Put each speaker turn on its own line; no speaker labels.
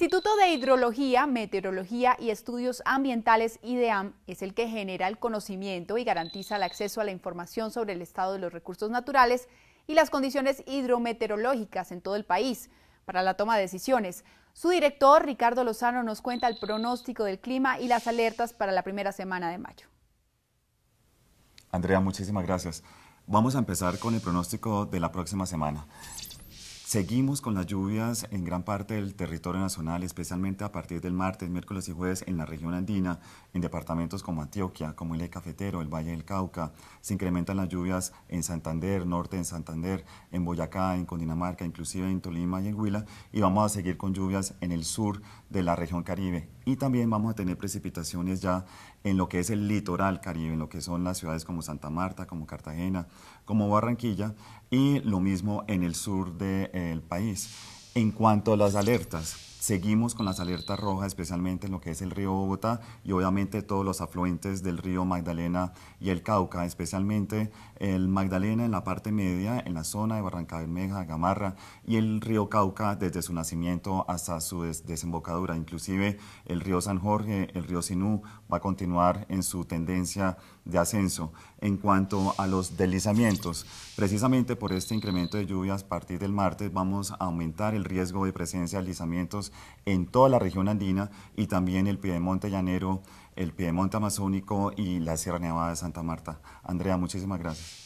Instituto de Hidrología, Meteorología y Estudios Ambientales, IDEAM, es el que genera el conocimiento y garantiza el acceso a la información sobre el estado de los recursos naturales y las condiciones hidrometeorológicas en todo el país para la toma de decisiones. Su director, Ricardo Lozano, nos cuenta el pronóstico del clima y las alertas para la primera semana de mayo.
Andrea, muchísimas gracias. Vamos a empezar con el pronóstico de la próxima semana. Seguimos con las lluvias en gran parte del territorio nacional, especialmente a partir del martes, miércoles y jueves en la región andina, en departamentos como Antioquia, como el Cafetero, el Valle del Cauca. Se incrementan las lluvias en Santander, norte en Santander, en Boyacá, en Cundinamarca, inclusive en Tolima y en Huila. Y vamos a seguir con lluvias en el sur de la región Caribe. Y también vamos a tener precipitaciones ya en lo que es el litoral Caribe, en lo que son las ciudades como Santa Marta, como Cartagena, como Barranquilla. Y lo mismo en el sur de el país. En cuanto a las alertas, Seguimos con las alertas rojas, especialmente en lo que es el río Bogotá y obviamente todos los afluentes del río Magdalena y el Cauca, especialmente el Magdalena en la parte media, en la zona de Barranca Bermeja, Gamarra y el río Cauca desde su nacimiento hasta su desembocadura. Inclusive el río San Jorge, el río Sinú va a continuar en su tendencia de ascenso. En cuanto a los deslizamientos, precisamente por este incremento de lluvias a partir del martes vamos a aumentar el riesgo de presencia de deslizamientos en toda la región andina y también el Piedemonte Llanero, el Piedemonte Amazónico y la Sierra Nevada de Santa Marta. Andrea, muchísimas gracias.